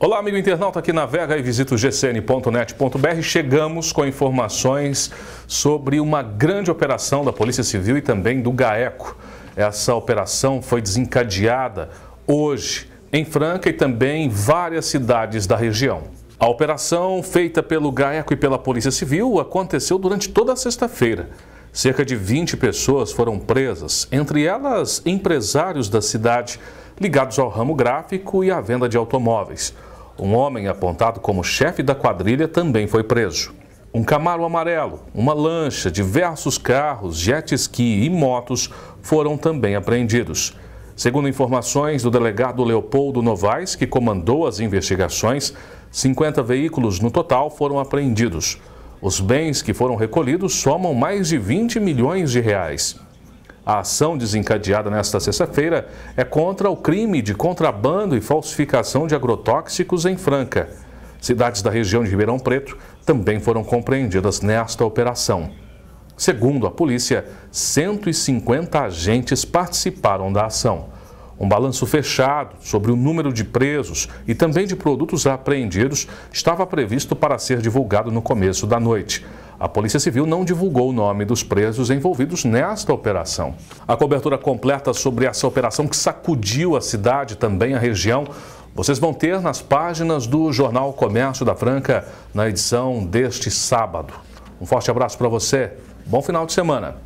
Olá, amigo internauta aqui na Vega e visita o gcn.net.br. Chegamos com informações sobre uma grande operação da Polícia Civil e também do GAECO. Essa operação foi desencadeada hoje em Franca e também em várias cidades da região. A operação feita pelo GAECO e pela Polícia Civil aconteceu durante toda a sexta-feira. Cerca de 20 pessoas foram presas, entre elas empresários da cidade ligados ao ramo gráfico e à venda de automóveis. Um homem apontado como chefe da quadrilha também foi preso. Um camaro amarelo, uma lancha, diversos carros, jet ski e motos foram também apreendidos. Segundo informações do delegado Leopoldo Novaes, que comandou as investigações, 50 veículos no total foram apreendidos. Os bens que foram recolhidos somam mais de 20 milhões de reais. A ação desencadeada nesta sexta-feira é contra o crime de contrabando e falsificação de agrotóxicos em Franca. Cidades da região de Ribeirão Preto também foram compreendidas nesta operação. Segundo a polícia, 150 agentes participaram da ação. Um balanço fechado sobre o número de presos e também de produtos apreendidos estava previsto para ser divulgado no começo da noite. A Polícia Civil não divulgou o nome dos presos envolvidos nesta operação. A cobertura completa sobre essa operação que sacudiu a cidade, também a região, vocês vão ter nas páginas do Jornal Comércio da Franca na edição deste sábado. Um forte abraço para você, bom final de semana.